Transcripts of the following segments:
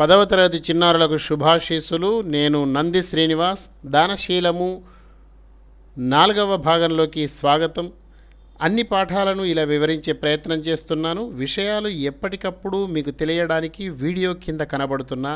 పదవ తరగతి చిన్నారులకు శుభాశీస్సులు నేను నంది శ్రీనివాస్ దానశీలము నాలుగవ భాగంలోకి స్వాగతం అన్ని పాఠాలను ఇలా వివరించే ప్రయత్నం చేస్తున్నాను విషయాలు ఎప్పటికప్పుడు మీకు తెలియడానికి వీడియో కింద కనబడుతున్న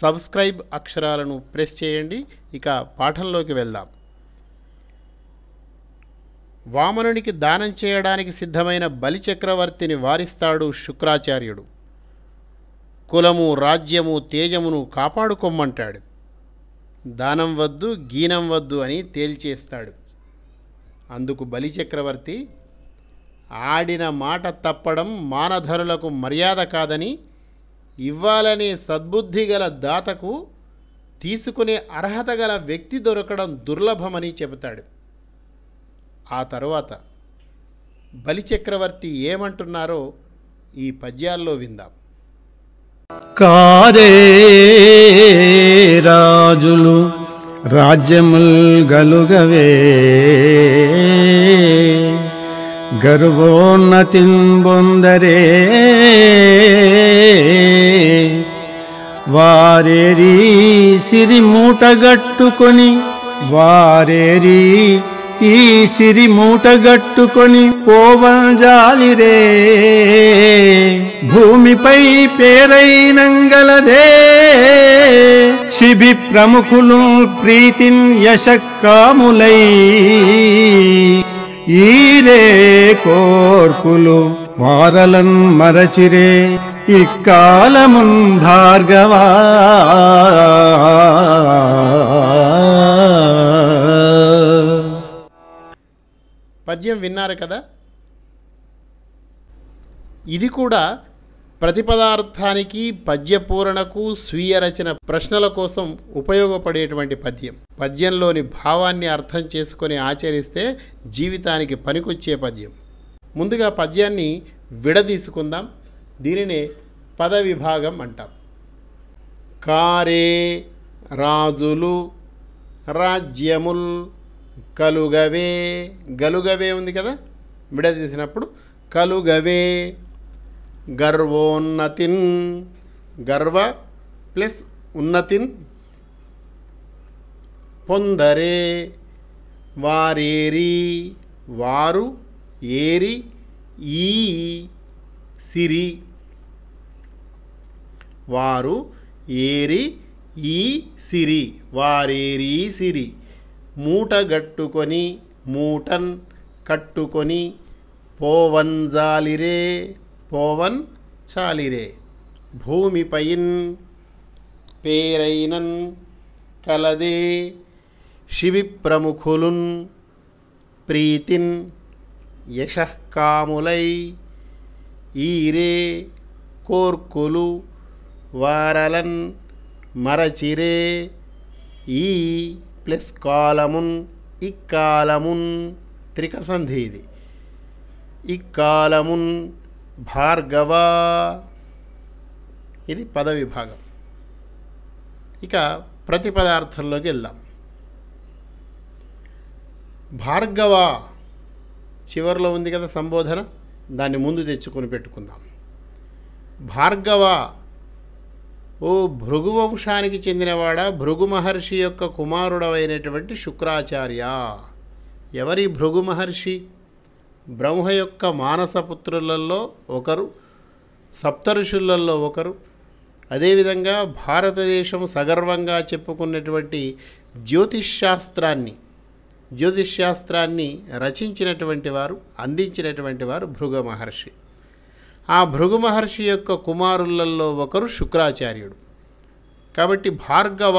సబ్స్క్రైబ్ అక్షరాలను ప్రెస్ చేయండి ఇక పాఠంలోకి వెళ్దాం వామనునికి దానం చేయడానికి సిద్ధమైన బలిచక్రవర్తిని వారిస్తాడు శుక్రాచార్యుడు కులము రాజ్యము తేజమును కాపాడుకోమ్మంటాడు దానం వద్దు గీనం వద్దు అని తేల్చేస్తాడు అందుకు బలిచక్రవర్తి ఆడిన మాట తప్పడం మానధరులకు మర్యాద కాదని ఇవ్వాలనే సద్బుద్ధి గల దాతకు తీసుకునే అర్హత గల వ్యక్తి దొరకడం దుర్లభమని చెబుతాడు ఆ తరువాత బలిచక్రవర్తి ఏమంటున్నారో ఈ పద్యాల్లో విందాం కారే రాజులు రాజ్యముల్ గలుగవే బొందరే వారేరీ సిరి మూటగట్టుకొని వారేరి ఈ సిరి మూటగట్టుకొని పోవజాలిరే భూమిపై పేరైనంగలదే శిబి ప్రముఖులు ప్రీతిన్ యశకాములై ఈరే కోర్పులు వారలన్ మరచిరే ఇక్కాలమున్ భార్గవా పద్యం విన్నారు కదా ఇది కూడా ప్రతిపదార్థానికి పద్యపూరణకు స్వీయ రచన ప్రశ్నల కోసం ఉపయోగపడేటువంటి పద్యం పద్యంలోని భావాన్ని అర్థం చేసుకొని ఆచరిస్తే జీవితానికి పనికొచ్చే పద్యం ముందుగా పద్యాన్ని విడదీసుకుందాం దీనినే పద విభాగం అంటాం కారే రాజులు రాజ్యముల్ కలుగవే గలుగవే ఉంది కదా విడ తీసినప్పుడు కలుగవే గర్వోన్నతిన్ గర్వ ప్లస్ ఉన్నతిన్ పొందరే వారేరి వారు ఏరి ఈ సిరి వారు ఏరి ఈ సిరి వారేరి సిరి మూటగట్టుకొని మూటన్ కట్టుకొని జాలిరే పోవన్ చాలిరే భూమిపైన్ పేరైనన్ కలదే శివిప్రముఖులున్ ప్రీతిన్ యశకాములై ఈరే కోర్కులు వారలన్ మరచిరే ఈ ప్లస్ కాలమున్ ఇక్కాలమున్ త్రిక సంధి ఇది ఇక్కాలమున్ భార్గవ ఇది పద విభాగం ఇక ప్రతి పదార్థంలోకి వెళ్దాం భార్గవ చివరిలో ఉంది కదా సంబోధన దాన్ని ముందు తెచ్చుకొని పెట్టుకుందాం భార్గవ ఓ భృగు వంశానికి చెందినవాడ భృగు మహర్షి యొక్క కుమారుడవైనటువంటి శుక్రాచార్య ఎవరి భృగు మహర్షి బ్రహ్మ యొక్క మానసపుత్రులలో ఒకరు సప్తఋషులలో ఒకరు అదేవిధంగా భారతదేశం సగర్వంగా చెప్పుకున్నటువంటి జ్యోతిష్శాస్త్రాన్ని జ్యోతిష్శాస్త్రాన్ని రచించినటువంటి వారు అందించినటువంటి వారు భృగ మహర్షి ఆ భృగు మహర్షి యొక్క కుమారులలో ఒకరు శుక్రాచార్యుడు కాబట్టి భార్గవ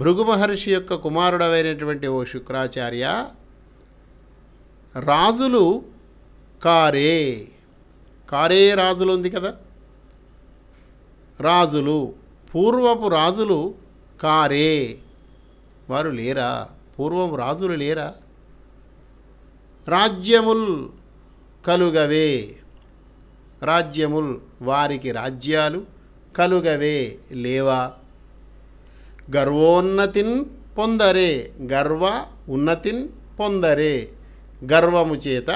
భృగు మహర్షి యొక్క కుమారుడవైనటువంటి ఓ శుక్రాచార్య రాజులు కారే కారే రాజులు ఉంది కదా రాజులు పూర్వపు రాజులు కారే వారు లేరా పూర్వం రాజులు లేరా రాజ్యముల్ కలుగవే రాజ్యముల్ వారికి రాజ్యాలు కలుగవే లేవా గర్వోన్నతిన్ పొందరే గర్వ ఉన్నతిన్ పొందరే గర్వము చేత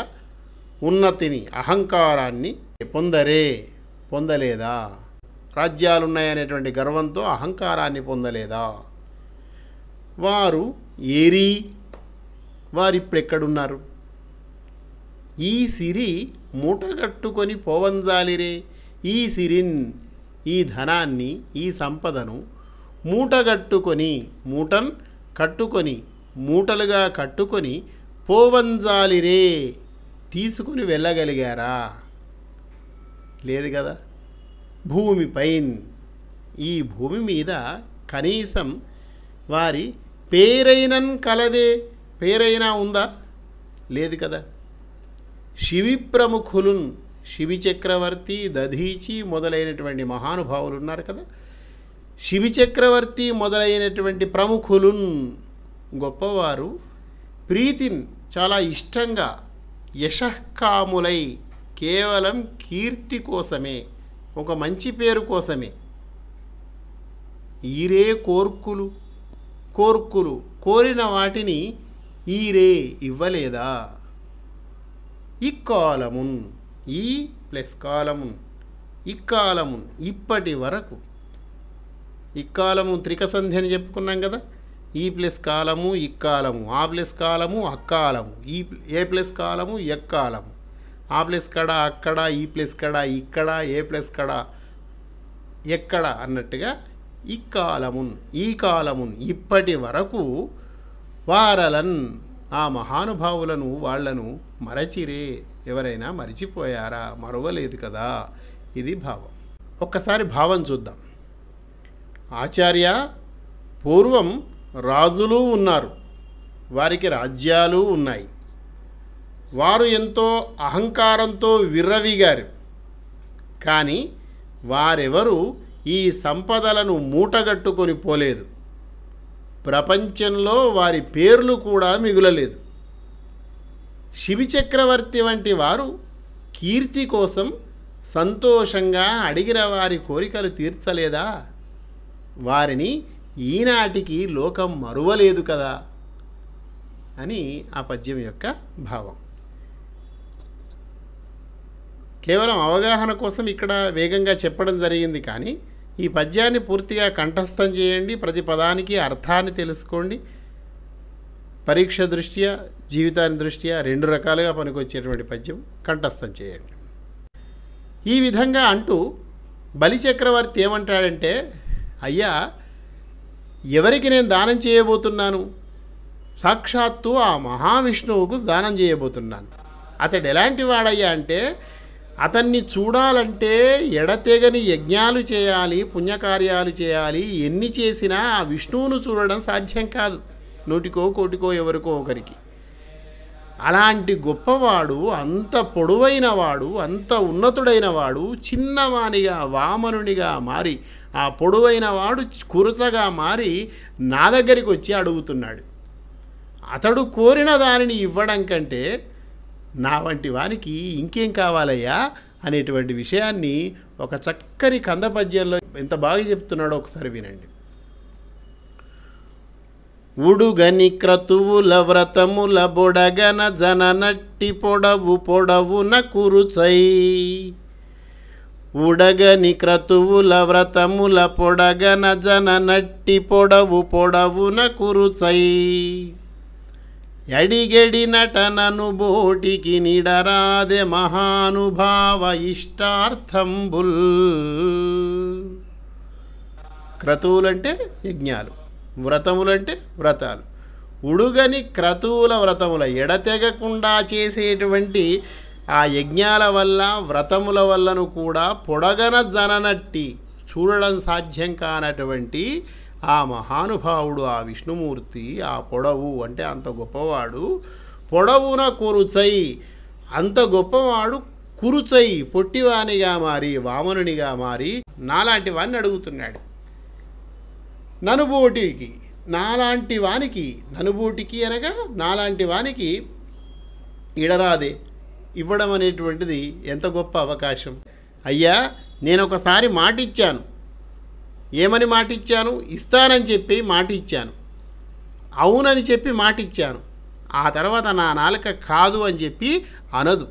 ఉన్నతిని అహంకారాన్ని పొందరే పొందలేదా రాజ్యాలున్నాయనేటువంటి గర్వంతో అహంకారాన్ని పొందలేదా వారు ఏరి వారిప్పుడెక్కడున్నారు ఈ సిరి మూటగట్టుకొని పోవంజాలిరే ఈ సిరిన్ ఈ ధనాన్ని ఈ సంపదను మూటగట్టుకొని మూటన్ కట్టుకొని మూటలుగా కట్టుకొని పోవంజాలిరే తీసుకుని వెళ్ళగలిగారా లేదు కదా భూమిపైన్ ఈ భూమి మీద కనీసం వారి పేరైనన్ కలదే పేరైనా ఉందా లేదు కదా శివి ప్రముఖులున్ శివి చక్రవర్తి దధీచి మొదలైనటువంటి మహానుభావులు ఉన్నారు కదా శివి చక్రవర్తి మొదలైనటువంటి ప్రముఖులున్ గొప్పవారు ప్రీతిన్ చాలా ఇష్టంగా యశకాములై కేవలం కీర్తి కోసమే ఒక మంచి పేరు కోసమే ఈరే కోర్కులు కోర్కులు కోరిన వాటిని ఈరే ఇవ్వలేదా ఇక్కాలమున్ ఈ ప్లస్ కాలమున్ ఇక్కాలమున్ ఇప్పటి వరకు ఇక్కాలము త్రికసంధి అని చెప్పుకున్నాం కదా ఈ ప్లస్ కాలము ఇక్కాలము ఆ ప్లస్ కాలము అక్కాలము ఈ ఏ ప్లస్ కాలము ఎక్కాలము ఆ ప్లస్ కడ అక్కడ ఈ ప్లస్ కడ ఇక్కడ ఏ ప్లస్ కడ ఎక్కడ అన్నట్టుగా ఇక్కాలమున్ ఈ కాలమున్ ఇప్పటి వరకు వారలన్ ఆ మహానుభావులను వాళ్లను మరచిరే ఎవరైనా మరిచిపోయారా మరవలేదు కదా ఇది భావం ఒక్కసారి భావం చూద్దాం ఆచార్య పూర్వం రాజులు ఉన్నారు వారికి రాజ్యాలు ఉన్నాయి వారు ఎంతో అహంకారంతో విర్రవిగారు కానీ వారెవరూ ఈ సంపదలను మూటగట్టుకొని పోలేదు ప్రపంచంలో వారి పేర్లు కూడా మిగులలేదు శివిచక్రవర్తి వంటి వారు కీర్తి కోసం సంతోషంగా అడిగిన వారి కోరికలు తీర్చలేదా వారిని ఈనాటికి లోకం మరువలేదు కదా అని ఆ పద్యం యొక్క భావం కేవలం అవగాహన కోసం ఇక్కడ వేగంగా చెప్పడం జరిగింది కానీ ఈ పద్యాన్ని పూర్తిగా కంఠస్థం చేయండి ప్రతి పదానికి అర్థాన్ని తెలుసుకోండి పరీక్ష దృష్ట్యా జీవితాన్ని దృష్ట్యా రెండు రకాలుగా పనికొచ్చేటువంటి పద్యం కంఠస్థం చేయండి ఈ విధంగా అంటూ బలిచక్రవర్తి ఏమంటాడంటే అయ్యా ఎవరికి నేను దానం చేయబోతున్నాను సాక్షాత్తు ఆ మహావిష్ణువుకు దానం చేయబోతున్నాను అతడు ఎలాంటి వాడయ్యా అంటే అతన్ని చూడాలంటే ఎడతెగని యజ్ఞాలు చేయాలి పుణ్యకార్యాలు చేయాలి ఎన్ని చేసినా ఆ విష్ణువును చూడడం సాధ్యం కాదు నూటికో కోటికో ఎవరికో ఒకరికి అలాంటి గొప్పవాడు అంత పొడవైన వాడు అంత ఉన్నతుడైన వాడు చిన్నవానిగా వామనునిగా మారి ఆ పొడవైన వాడు కురతగా మారి నా దగ్గరికి వచ్చి అడుగుతున్నాడు అతడు కోరిన దానిని ఇవ్వడం కంటే నా వంటి వానికి ఇంకేం కావాలయ్యా అనేటువంటి విషయాన్ని ఒక చక్కని కంద ఎంత బాగా చెప్తున్నాడో ఒకసారి వినండి ఉడుగని క్రతువుల వ్రతముల బొడగన జన నట్టి పొడవు పొడవున కురుచై ఉడగని క్రతువుల వ్రతముల పొడగన జన నట్టి పొడవు పొడవున కురుచై ఎడిగెడి నటనను బోటికి నిడరాదే మహానుభావ ఇష్టార్థంబుల్ క్రతువులంటే యజ్ఞాలు వ్రతములంటే వ్రతాలు ఉడుగని క్రతువుల వ్రతముల ఎడతెగకుండా చేసేటువంటి ఆ యజ్ఞాల వల్ల వ్రతముల వల్లను కూడా పొడగన జననట్టి చూడడం సాధ్యం కానటువంటి ఆ మహానుభావుడు ఆ విష్ణుమూర్తి ఆ పొడవు అంటే అంత గొప్పవాడు పొడవున కురుచై అంత గొప్పవాడు కురుచై పొట్టివానిగా మారి వామనునిగా మారి నాలాంటి వాడిని అడుగుతున్నాడు ననుబోటికి నాలాంటి వానికి ననుబోటికి అనగా నాలాంటి వానికి ఇడరాదే ఇవ్వడం అనేటువంటిది ఎంత గొప్ప అవకాశం అయ్యా నేను ఒకసారి మాటిచ్చాను ఏమని మాటిచ్చాను ఇస్తానని చెప్పి మాటిచ్చాను అవునని చెప్పి మాటిచ్చాను ఆ తర్వాత నా నాలుక కాదు అని చెప్పి అనదు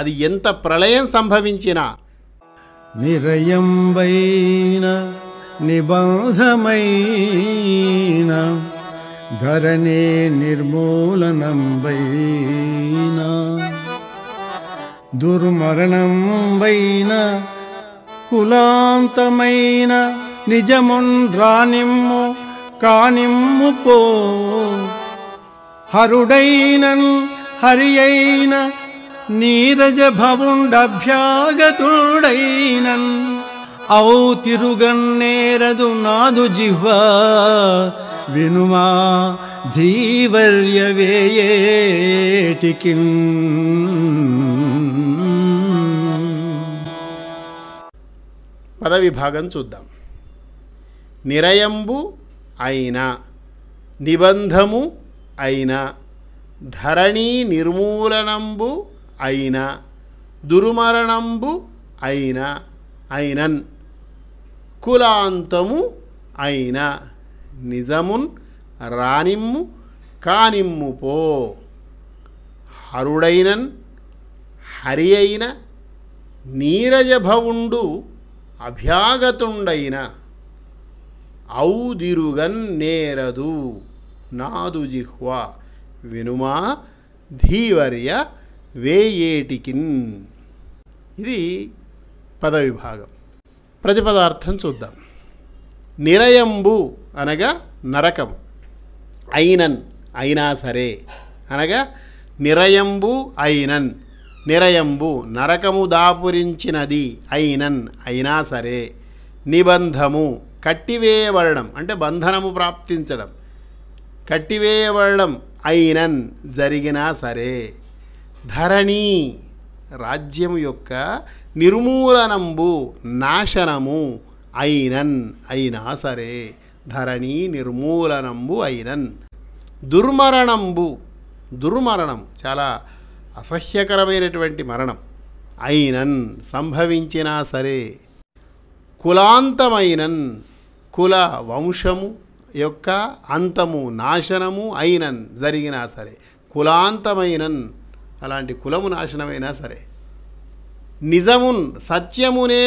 అది ఎంత ప్రళయం సంభవించినా వైనా నిబంధమైన ధరణే నిర్మూలనంబైన దుర్మరణంబైన కులాంతమైన నిజమున్ రానిమ్ము కానిమ్ము పో హరుడైనన్ హరియైన నీరజభవుండభ్యాగతుడైనన్ ఔ తిరుగన్నేరదు నాదు జిహ్వా వినుమా ధీవర్య వేయేటికి పదవిభాగం చూద్దాం నిరయంబు అయిన నిబంధము అయిన ధరణీ నిర్మూలనంబు అయిన దుర్మరణంబు అయిన అయినన్ కులాంతము అయిన నిజమున్ రానిమ్ము కానిమ్ము పో హరుడైనన్ హరి అయిన నీరజభవుండు అభ్యాగతుండైన ఔదిరుగన్ నేరదు నాదు జిహ్వా వినుమా ధీవర్య వేయేటికిన్ ఇది పదవిభాగం ప్రతిపదార్థం చూద్దాం నిరయంబు అనగా నరకం ఐనన్ అయినా సరే అనగా నిరయంబు ఐనన్ నిరయంబు నరకము దాపురించినది ఐనన్ అయినా సరే నిబంధము కట్టివేయబడడం అంటే బంధనము ప్రాప్తించడం కట్టివేయబడడం అయినన్ జరిగినా సరే ధరణి రాజ్యం యొక్క నిర్మూలనంబు నాశనము అయినన్ అయినా సరే ధరణి నిర్మూలనంబు అయినన్ దుర్మరణంబు దుర్మరణం చాలా అసహ్యకరమైనటువంటి మరణం అయినన్ సంభవించినా సరే కులాంతమైనన్ కుల వంశము యొక్క అంతము నాశనము అయినన్ జరిగినా సరే కులాంతమైనన్ అలాంటి కులము నాశనమైనా సరే నిజమున్ సత్యమునే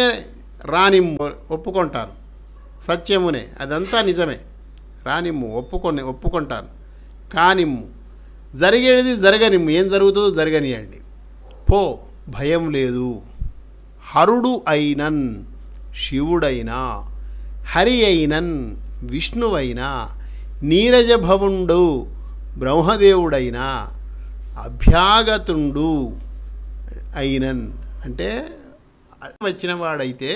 రానిమ్ ఒప్పుకుంటాను సత్యమునే అదంతా నిజమే రానిమ్ము ఒప్పుకొని ఒప్పుకుంటాను కానిమ్ము జరిగేది జరగనిమ్ము ఏం జరుగుతుందో జరగనియండి పో భయం లేదు హరుడు అయినన్ శివుడైనా హరి అయినన్ విష్ణువైనా నీరజభవుండు బ్రహ్మదేవుడైనా అభ్యాగతుండు అయినన్ అంటే వచ్చిన వాడైతే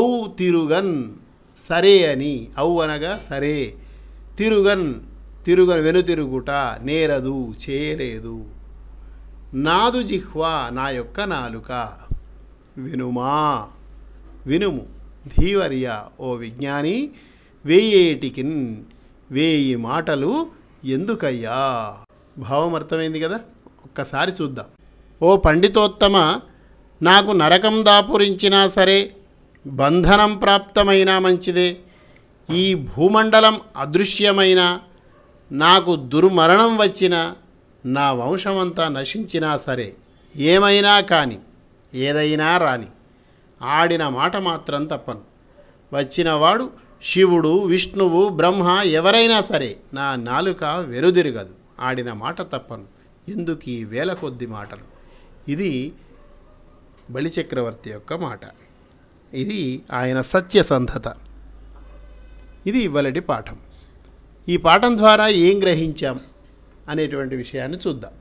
ఔ తిరుగన్ సరే అని ఔ అనగా సరే తిరుగన్ తిరుగన్ వెనుతిరుగుట నేరదు చేయలేదు నాదు జిహ్వా నా యొక్క నాలుక వినుమా వినుము ధీవర్య ఓ విజ్ఞాని వేయేటికిన్ వేయి మాటలు ఎందుకయ్యా భావం అర్థమైంది కదా ఒక్కసారి చూద్దాం ఓ పండితోత్తమ నాకు నరకం దాపురించినా సరే బంధనం ప్రాప్తమైనా మంచిదే ఈ భూమండలం అదృశ్యమైన నాకు దుర్మరణం వచ్చినా నా వంశమంతా నశించినా సరే ఏమైనా కాని ఏదైనా రాని ఆడిన మాట మాత్రం తప్పను వచ్చినవాడు శివుడు విష్ణువు బ్రహ్మ ఎవరైనా సరే నా నాలుక వెరుదిరగదు ఆడిన మాట తప్పను ఎందుకు ఈ వేల కొద్ది మాటలు ఇది బలిచక్రవర్తి యొక్క మాట ఇది ఆయన సత్యసంధత ఇది ఇవ్వలటి పాఠం ఈ పాఠం ద్వారా ఏం గ్రహించాం అనేటువంటి విషయాన్ని చూద్దాం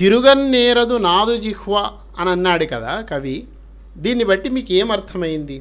తిరుగన్నేరదు నాదు జిహ్వా అని అన్నాడు కదా కవి దీన్ని బట్టి మీకు ఏమర్థమైంది